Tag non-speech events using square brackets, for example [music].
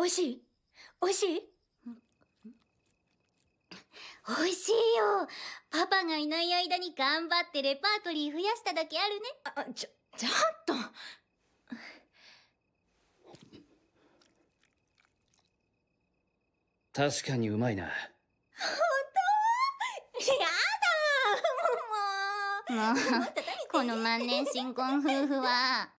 おいしいおいしいおいしいよパパがいない間に頑張ってレパートリー増やしただけあるねあちょちょっと確かにうまいな本当やだ [laughs] もうもうこの万年新婚夫婦は